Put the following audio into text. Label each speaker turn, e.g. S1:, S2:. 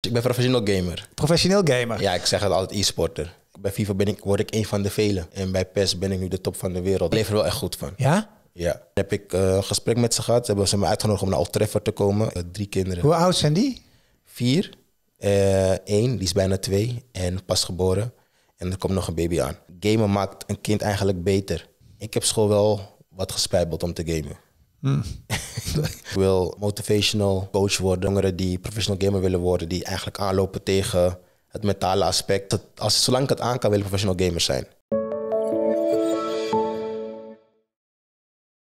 S1: Ik ben professioneel gamer. Professioneel gamer? Ja, ik zeg het altijd e-sporter. Bij FIFA ben ik, word ik een van de velen. En bij PES ben ik nu de top van de wereld. Ik leef er wel echt goed van. Ja? Ja. Dan heb ik eh, een gesprek met ze gehad. Ze hebben ze me uitgenodigd om naar Old te komen. Eh, drie kinderen. Hoe oud zijn die? Vier. Eén, eh, die is bijna twee. En pas geboren. En er komt nog een baby aan. Gamen maakt een kind eigenlijk beter. Ik heb school wel wat gespijbeld om te gamen. Hm. Ik wil motivational coach worden. Jongeren die professional gamer willen worden, die eigenlijk aanlopen tegen het mentale aspect. Dat als, zolang ik het aan kan, willen professional gamers zijn.